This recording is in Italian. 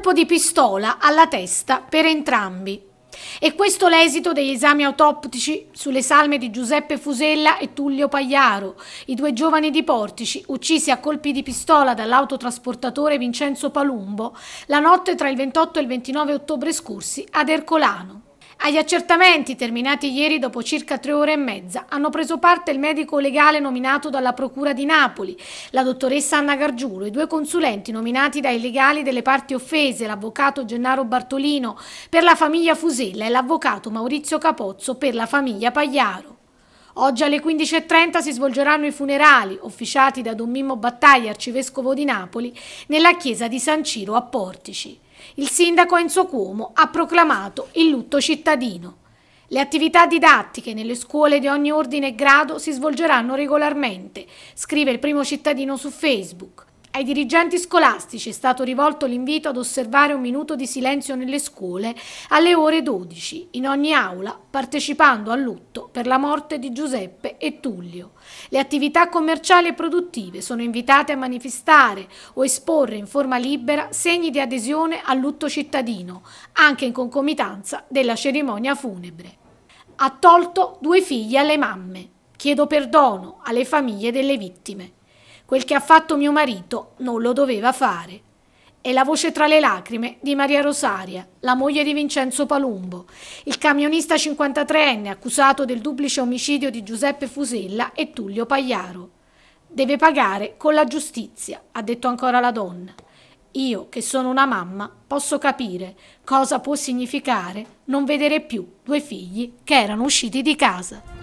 colpo di pistola alla testa per entrambi. E questo l'esito degli esami autoptici sulle salme di Giuseppe Fusella e Tullio Pagliaro, i due giovani di Portici, uccisi a colpi di pistola dall'autotrasportatore Vincenzo Palumbo la notte tra il 28 e il 29 ottobre scorsi ad Ercolano. Agli accertamenti, terminati ieri dopo circa tre ore e mezza, hanno preso parte il medico legale nominato dalla Procura di Napoli, la dottoressa Anna Gargiulo, i due consulenti nominati dai legali delle parti offese, l'avvocato Gennaro Bartolino per la famiglia Fusella e l'avvocato Maurizio Capozzo per la famiglia Pagliaro. Oggi alle 15.30 si svolgeranno i funerali, officiati da Don Mimmo Battaglia, arcivescovo di Napoli, nella chiesa di San Ciro a Portici. Il sindaco Enzo Cuomo ha proclamato il lutto cittadino. Le attività didattiche nelle scuole di ogni ordine e grado si svolgeranno regolarmente, scrive il primo cittadino su Facebook. Ai dirigenti scolastici è stato rivolto l'invito ad osservare un minuto di silenzio nelle scuole alle ore 12, in ogni aula, partecipando al lutto per la morte di Giuseppe e Tullio. Le attività commerciali e produttive sono invitate a manifestare o esporre in forma libera segni di adesione al lutto cittadino, anche in concomitanza della cerimonia funebre. Ha tolto due figli alle mamme. Chiedo perdono alle famiglie delle vittime. Quel che ha fatto mio marito non lo doveva fare. E la voce tra le lacrime di Maria Rosaria, la moglie di Vincenzo Palumbo, il camionista 53enne accusato del duplice omicidio di Giuseppe Fusella e Tullio Pagliaro. Deve pagare con la giustizia, ha detto ancora la donna. Io, che sono una mamma, posso capire cosa può significare non vedere più due figli che erano usciti di casa.